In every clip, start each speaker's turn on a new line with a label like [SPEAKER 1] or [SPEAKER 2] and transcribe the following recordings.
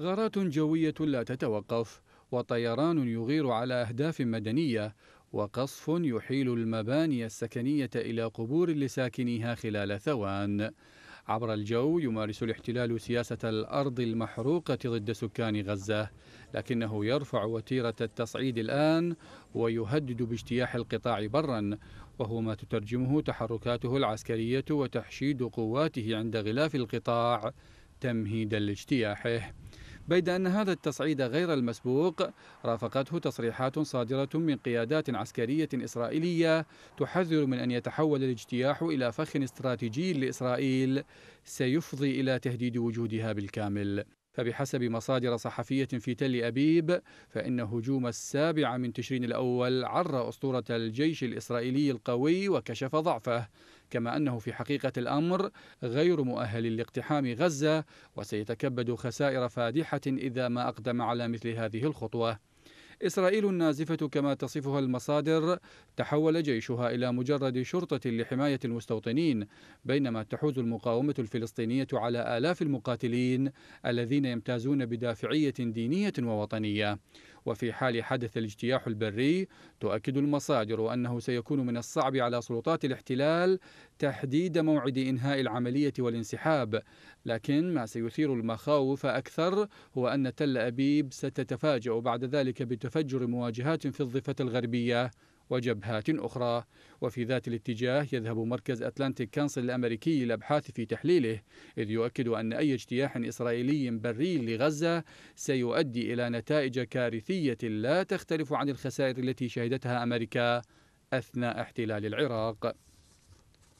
[SPEAKER 1] غارات جوية لا تتوقف وطيران يغير على أهداف مدنية وقصف يحيل المباني السكنية إلى قبور لساكنيها خلال ثوان عبر الجو يمارس الاحتلال سياسة الأرض المحروقة ضد سكان غزة لكنه يرفع وتيرة التصعيد الآن ويهدد باجتياح القطاع برا وهو ما تترجمه تحركاته العسكرية وتحشيد قواته عند غلاف القطاع تمهيدا لاجتياحه بيد أن هذا التصعيد غير المسبوق رافقته تصريحات صادرة من قيادات عسكرية إسرائيلية تحذر من أن يتحول الاجتياح إلى فخ استراتيجي لإسرائيل سيفضي إلى تهديد وجودها بالكامل فبحسب مصادر صحفية في تل أبيب فإن هجوم السابع من تشرين الأول عر أسطورة الجيش الإسرائيلي القوي وكشف ضعفه كما أنه في حقيقة الأمر غير مؤهل لاقتحام غزة وسيتكبد خسائر فادحة إذا ما أقدم على مثل هذه الخطوة إسرائيل النازفة كما تصفها المصادر تحول جيشها إلى مجرد شرطة لحماية المستوطنين بينما تحوز المقاومة الفلسطينية على آلاف المقاتلين الذين يمتازون بدافعية دينية ووطنية وفي حال حدث الاجتياح البري تؤكد المصادر أنه سيكون من الصعب على سلطات الاحتلال تحديد موعد إنهاء العملية والانسحاب لكن ما سيثير المخاوف أكثر هو أن تل أبيب ستتفاجأ بعد ذلك بتفجر مواجهات في الضفة الغربية وجبهات أخرى وفي ذات الاتجاه يذهب مركز أتلانتيك كانسل الأمريكي للأبحاث في تحليله إذ يؤكد أن أي اجتياح إسرائيلي بري لغزة سيؤدي إلى نتائج كارثية لا تختلف عن الخسائر التي شهدتها أمريكا أثناء احتلال العراق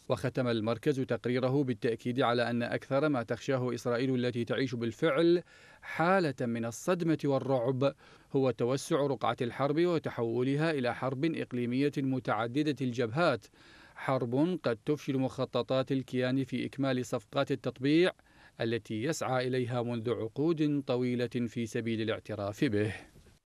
[SPEAKER 1] وختم المركز تقريره بالتأكيد على أن أكثر ما تخشاه إسرائيل التي تعيش بالفعل حالة من الصدمة والرعب هو توسع رقعة الحرب وتحولها إلى حرب إقليمية متعددة الجبهات حرب قد تفشل مخططات الكيان في إكمال صفقات التطبيع التي يسعى إليها منذ عقود طويلة في سبيل الاعتراف به